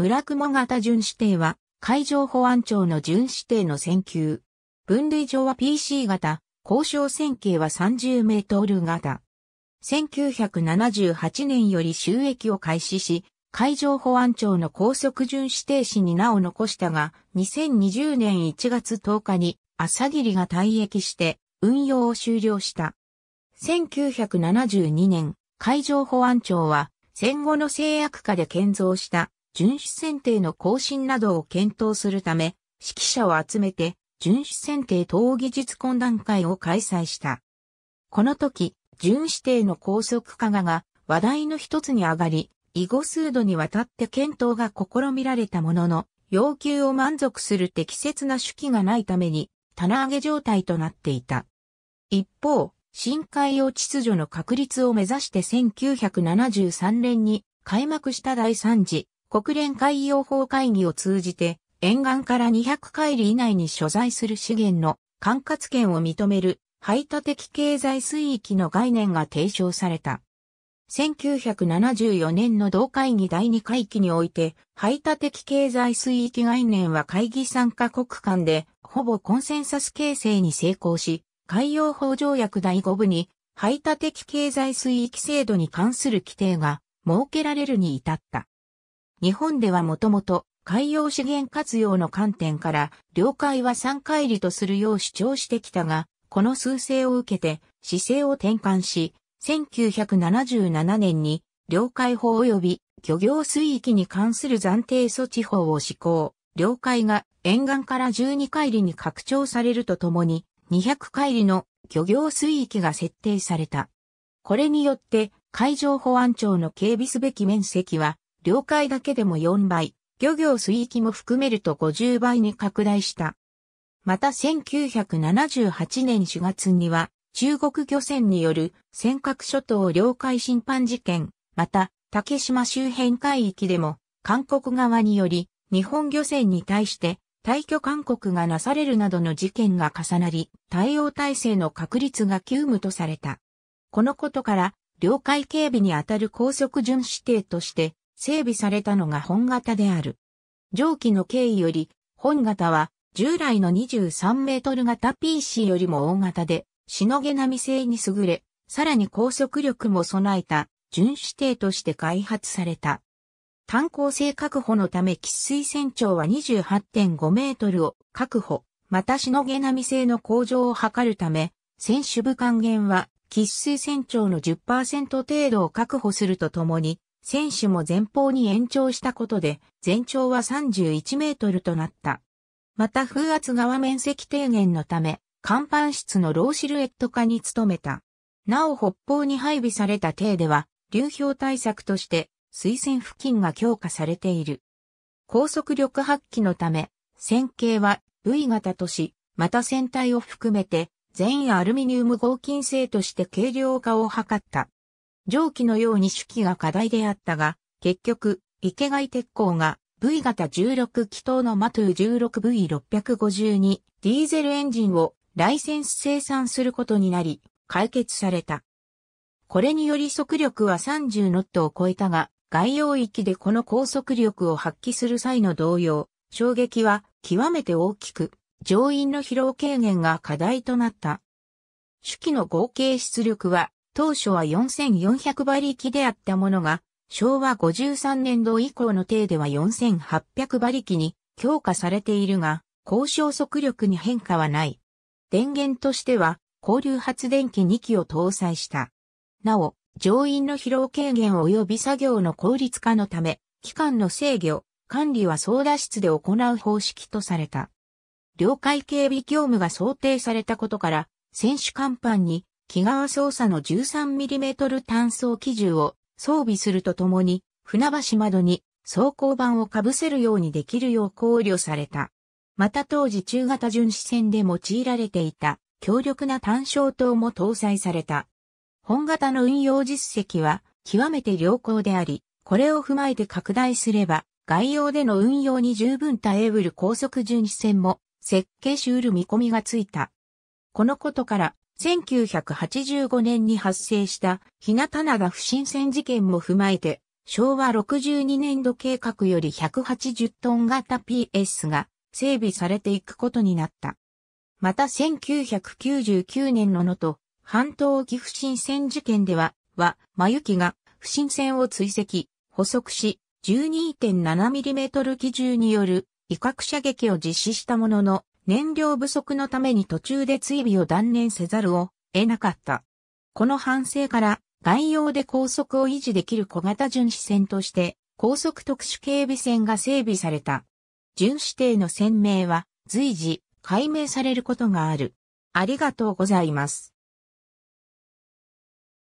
村雲型巡視艇は、海上保安庁の巡視艇の選球。分類上は PC 型、交渉線形は30メートル型。1978年より収益を開始し、海上保安庁の高速巡視停止に名を残したが、2020年1月10日に朝霧が退役して運用を終了した。1972年、海上保安庁は戦後の制約下で建造した巡視選定の更新などを検討するため、指揮者を集めて、巡視選定等技術懇談会を開催した。この時、巡視艇の高速化が話題の一つに上がり、以後数度にわたって検討が試みられたものの、要求を満足する適切な手記がないために、棚上げ状態となっていた。一方、深海洋秩序の確立を目指して1973年に開幕した第3次国連海洋法会議を通じて、沿岸から200海里以内に所在する資源の管轄権を認める排他的経済水域の概念が提唱された。1974年の同会議第2回期において、排他的経済水域概念は会議参加国間で、ほぼコンセンサス形成に成功し、海洋法条約第5部に、排他的経済水域制度に関する規定が設けられるに至った。日本ではもともと海洋資源活用の観点から領海は三海里とするよう主張してきたが、この数勢を受けて姿勢を転換し、1977年に領海法及び漁業水域に関する暫定措置法を施行。領海が沿岸から12海里に拡張されるとともに200海里の漁業水域が設定された。これによって海上保安庁の警備すべき面積は領海だけでも4倍、漁業水域も含めると50倍に拡大した。また1978年4月には、中国漁船による尖閣諸島領海侵犯事件、また竹島周辺海域でも、韓国側により、日本漁船に対して退去勧告がなされるなどの事件が重なり、対応体制の確立が急務とされた。このことから、領海警備にあたる高速巡視艇として、整備されたのが本型である。上記の経緯より、本型は従来の23メートル型 PC よりも大型で、しのげ並性に優れ、さらに高速力も備えた、巡視艇として開発された。炭鉱性確保のため喫水船長は28.5メートルを確保、またしのげ並性の向上を図るため、船首部還元は喫水船長の10%程度を確保するとともに、選手も前方に延長したことで、全長は31メートルとなった。また風圧側面積低減のため、甲板室のローシルエット化に努めた。なお北方に配備された艇では、流氷対策として、水線付近が強化されている。高速力発揮のため、線形は V 型とし、また船体を含めて、全アルミニウム合金製として軽量化を図った。上記のように手記が課題であったが、結局、池貝鉄鋼が V 型16気筒のマトゥー 16V652 ディーゼルエンジンをライセンス生産することになり、解決された。これにより速力は30ノットを超えたが、外洋域でこの高速力を発揮する際の同様、衝撃は極めて大きく、乗員の疲労軽減が課題となった。手記の合計出力は当初は4400馬力であったものが、昭和53年度以降の定では4800馬力に強化されているが、交渉速力に変化はない。電源としては、交流発電機2機を搭載した。なお、乗員の疲労軽減及び作業の効率化のため、機関の制御、管理は操舵室で行う方式とされた。領海警備業務が想定されたことから、選手甲板に木川操作の 13mm 単装機銃を装備するとともに、船橋窓に装甲板を被せるようにできるよう考慮された。また当時中型巡視船で用いられていた強力な単焦灯も搭載された。本型の運用実績は極めて良好であり、これを踏まえて拡大すれば、概要での運用に十分耐えうる高速巡視船も設計しうる見込みがついた。このことから、1985年に発生した日向灘不審船事件も踏まえて、昭和62年度計画より180トン型 PS が整備されていくことになった。また1999年の能と半島沖不審船事件では、は、真雪が不審船を追跡、捕捉し、12.7mm 機銃による威嚇射撃を実施したものの、燃料不足のために途中で追尾を断念せざるを得なかった。この反省から外洋で高速を維持できる小型巡視船として高速特殊警備船が整備された。巡視艇の船名は随時解明されることがある。ありがとうございます。